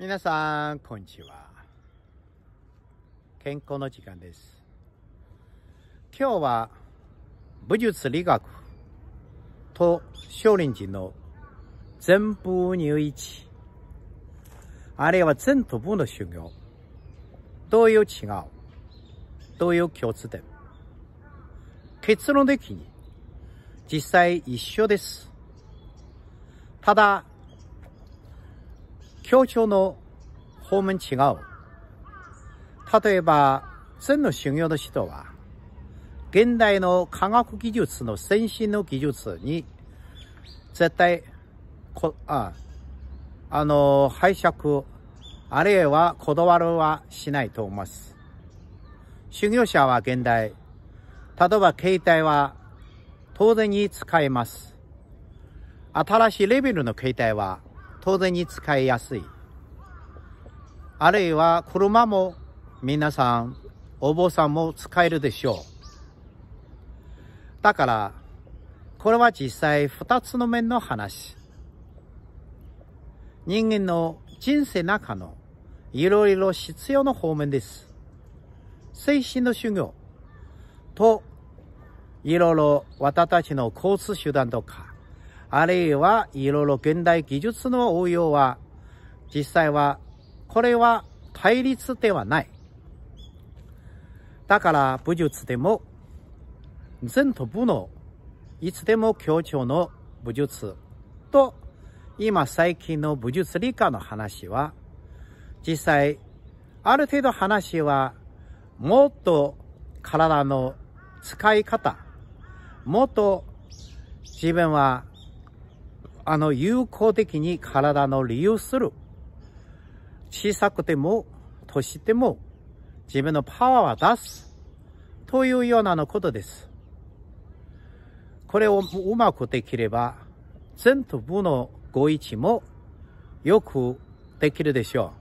皆さん、こんにちは。健康の時間です。今日は、武術理学と少林寺の全部入一、あるいは全徒部の修行、どういう違う、どういう共通点。結論的に、実際一緒です。ただ、表彰の法面違う。例えば、禅の修行の人は、現代の科学技術の先進の技術に、絶対、こあ、あの、拝借、あるいはこだわるはしないと思います。修行者は現代、例えば携帯は当然に使えます。新しいレベルの携帯は当然に使いやすい。あるいは車も皆さん、お坊さんも使えるでしょう。だから、これは実際二つの面の話。人間の人生中のいろいろ必要な方面です。精神の修行といろいろ私たちの交通手段とかあるいはいろいろ現代技術の応用は、実際は、これは対立ではない。だから武術でも、善と部のいつでも強調の武術と、今最近の武術理科の話は、実際、ある程度話は、もっと体の使い方、もっと自分はあの、有効的に体の利用する。小さくても、年しても、自分のパワーは出す。というようなのことです。これをうまくできれば、全部のご一致もよくできるでしょう。